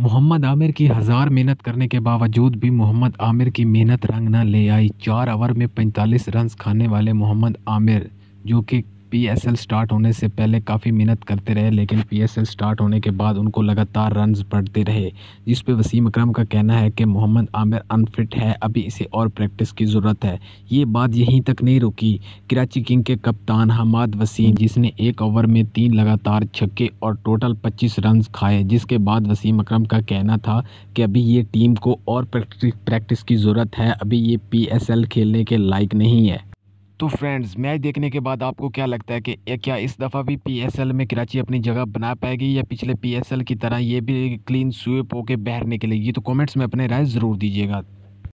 मोहम्मद आमिर की हज़ार मेहनत करने के बावजूद भी मोहम्मद आमिर की मेहनत रंग न ले आई चार ओवर में 45 रन खाने वाले मोहम्मद आमिर जो कि पीएसएल स्टार्ट होने से पहले काफ़ी मेहनत करते रहे लेकिन पीएसएल स्टार्ट होने के बाद उनको लगातार रन बढ़ते रहे जिस पे वसीम अकरम का कहना है कि मोहम्मद आमिर अनफिट है अभी इसे और प्रैक्टिस की ज़रूरत है ये बात यहीं तक नहीं रुकी कराची किंग के कप्तान हमाद वसीम जिसने एक ओवर में तीन लगातार छक्के और टोटल पच्चीस रन खाए जिसके बाद वसीम अक्रम का कहना था कि अभी ये टीम को और प्रैक्टिस की ज़रूरत है अभी ये पी खेलने के लायक नहीं है तो फ्रेंड्स मैच देखने के बाद आपको क्या लगता है कि क्या इस दफ़ा भी पीएसएल में कराची अपनी जगह बना पाएगी या पिछले पीएसएल की तरह ये भी क्लीन स्वीप होकर बाहर निकलेगी तो कमेंट्स में अपने राय ज़रूर दीजिएगा